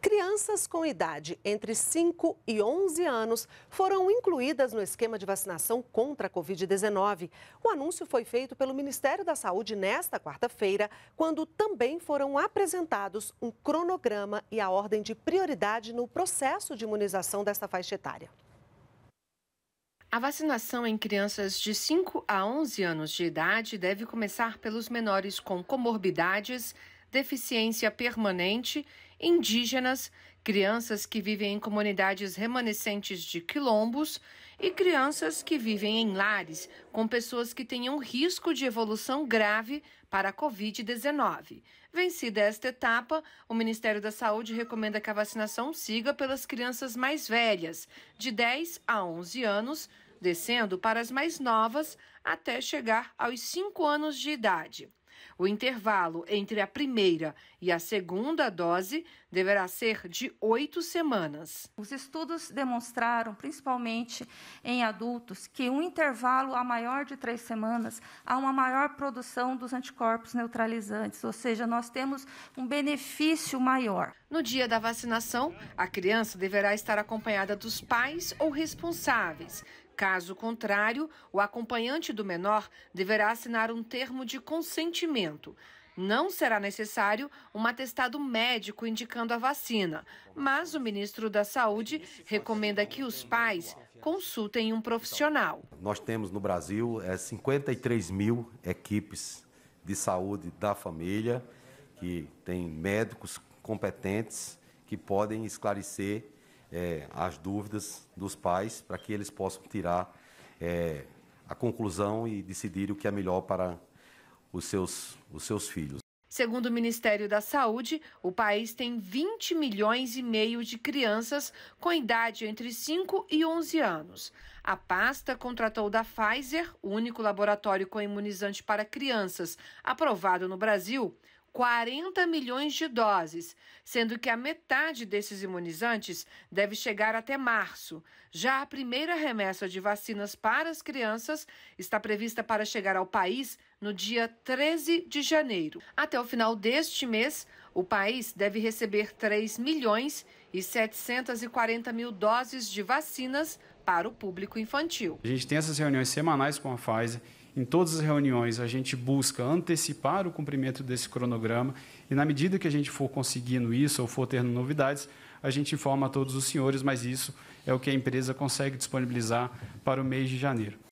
Crianças com idade entre 5 e 11 anos foram incluídas no esquema de vacinação contra a Covid-19. O anúncio foi feito pelo Ministério da Saúde nesta quarta-feira, quando também foram apresentados um cronograma e a ordem de prioridade no processo de imunização desta faixa etária. A vacinação em crianças de 5 a 11 anos de idade deve começar pelos menores com comorbidades, deficiência permanente indígenas, crianças que vivem em comunidades remanescentes de quilombos e crianças que vivem em lares com pessoas que tenham risco de evolução grave para a Covid-19. Vencida esta etapa, o Ministério da Saúde recomenda que a vacinação siga pelas crianças mais velhas, de 10 a 11 anos, descendo para as mais novas até chegar aos 5 anos de idade. O intervalo entre a primeira e a segunda dose deverá ser de oito semanas. Os estudos demonstraram, principalmente em adultos, que um intervalo a maior de três semanas há uma maior produção dos anticorpos neutralizantes, ou seja, nós temos um benefício maior. No dia da vacinação, a criança deverá estar acompanhada dos pais ou responsáveis Caso contrário, o acompanhante do menor deverá assinar um termo de consentimento. Não será necessário um atestado médico indicando a vacina, mas o ministro da Saúde recomenda que os pais consultem um profissional. Então, nós temos no Brasil 53 é, mil equipes de saúde da família, que tem médicos competentes que podem esclarecer é, as dúvidas dos pais para que eles possam tirar é, a conclusão e decidir o que é melhor para os seus, os seus filhos. Segundo o Ministério da Saúde, o país tem 20 milhões e meio de crianças com idade entre 5 e 11 anos. A pasta contratou da Pfizer, o único laboratório com imunizante para crianças aprovado no Brasil, 40 milhões de doses, sendo que a metade desses imunizantes deve chegar até março. Já a primeira remessa de vacinas para as crianças está prevista para chegar ao país no dia 13 de janeiro. Até o final deste mês, o país deve receber 3 milhões e 740 mil doses de vacinas para o público infantil. A gente tem essas reuniões semanais com a Pfizer em todas as reuniões, a gente busca antecipar o cumprimento desse cronograma e, na medida que a gente for conseguindo isso ou for tendo novidades, a gente informa a todos os senhores, mas isso é o que a empresa consegue disponibilizar para o mês de janeiro.